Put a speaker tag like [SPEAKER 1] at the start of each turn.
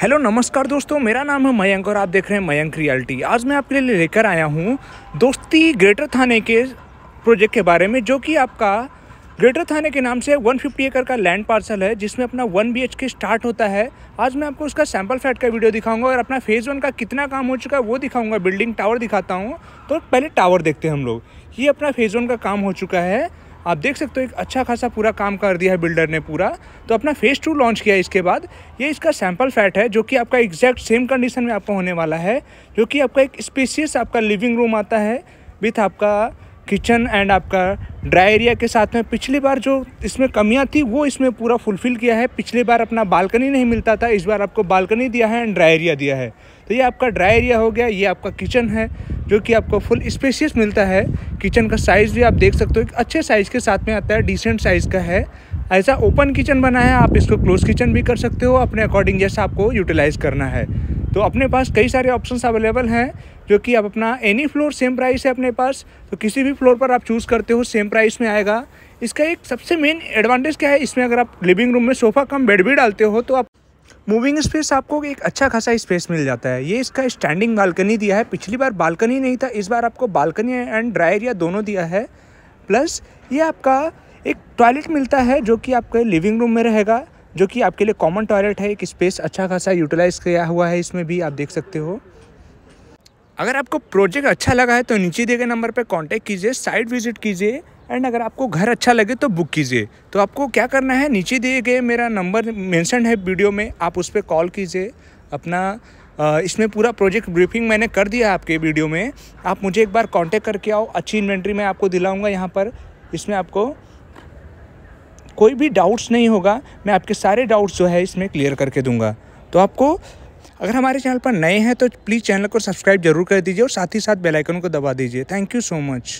[SPEAKER 1] hello नमस्कार दोस्तों मेरा नाम है मयंक और आप देख रहे हैं मयंक रियलिटी आज मैं आपके लिए लेकर आया हूँ दोस्ती ग्रेटर थाने के प्रोजेक्ट के बारे में जो कि आपका ग्रेटर थाने के नाम से 150 एकर का लैंड पार्सल है जिसमें अपना 1 बी के स्टार्ट होता है आज मैं आपको उसका सैम्पल फ्लैट का वीडियो दिखाऊंगा और अपना फेज़ वन का कितना काम हो चुका है वो दिखाऊंगा बिल्डिंग टावर दिखाता हूँ तो पहले टावर देखते हैं हम लोग ये अपना फेज़ वन का काम हो चुका है आप देख सकते हो एक अच्छा खासा पूरा काम कर दिया है बिल्डर ने पूरा तो अपना फेज़ टू लॉन्च किया इसके बाद ये इसका सैम्पल फैट है जो कि आपका एग्जैक्ट सेम कंडीशन में आपका होने वाला है जो कि आपका एक स्पेसियस आपका लिविंग रूम आता है विथ आपका किचन एंड आपका ड्राई एरिया के साथ में पिछली बार जो इसमें कमियां थी वो इसमें पूरा फुलफ़िल किया है पिछली बार अपना बालकनी नहीं मिलता था इस बार आपको बालकनी दिया है एंड ड्राई एरिया दिया है तो ये आपका ड्राई एरिया हो गया ये आपका किचन है जो कि आपको फुल स्पेशियस मिलता है किचन का साइज़ भी आप देख सकते हो एक अच्छे साइज़ के साथ में आता है डिसेंट साइज़ का है ऐसा ओपन किचन बना है आप इसको क्लोज किचन भी कर सकते हो अपने अकॉर्डिंग जैसा आपको यूटिलाइज़ करना है तो अपने पास कई सारे ऑप्शंस अवेलेबल हैं जो कि आप अपना एनी फ्लोर सेम प्राइस है अपने पास तो किसी भी फ्लोर पर आप चूज़ करते हो सेम प्राइस में आएगा इसका एक सबसे मेन एडवांटेज क्या है इसमें अगर आप लिविंग रूम में सोफ़ा कम बेड भी डालते हो तो आप मूविंग स्पेस आपको एक अच्छा खासा स्पेस मिल जाता है ये इसका स्टैंडिंग बालकनी दिया है पिछली बार बालकनी नहीं था इस बार आपको बालकनी एंड ड्राई एरिया दोनों दिया है प्लस ये आपका एक टॉयलेट मिलता है जो कि आपके लिविंग रूम में रहेगा जो कि आपके लिए कॉमन टॉयलेट है एक स्पेस अच्छा खासा यूटिलाइज़ किया हुआ है इसमें भी आप देख सकते हो अगर आपको प्रोजेक्ट अच्छा लगा है तो नीचे दिए गए नंबर पर कॉन्टैक्ट कीजिए साइट विजिट कीजिए एंड अगर आपको घर अच्छा लगे तो बुक कीजिए तो आपको क्या करना है नीचे दिए गए मेरा नंबर मेंशन है वीडियो में आप उस पर कॉल कीजिए अपना इसमें पूरा प्रोजेक्ट ब्रीफिंग मैंने कर दिया है आपके वीडियो में आप मुझे एक बार कांटेक्ट करके आओ अच्छी इन्वेंट्री मैं आपको दिलाऊंगा यहाँ पर इसमें आपको कोई भी डाउट्स नहीं होगा मैं आपके सारे डाउट्स जो है इसमें क्लियर करके दूंगा तो आपको अगर हमारे चैनल पर नए हैं तो प्लीज़ चैनल को सब्सक्राइब जरूर कर दीजिए और साथ ही साथ बेलाइकन को दबा दीजिए थैंक यू सो मच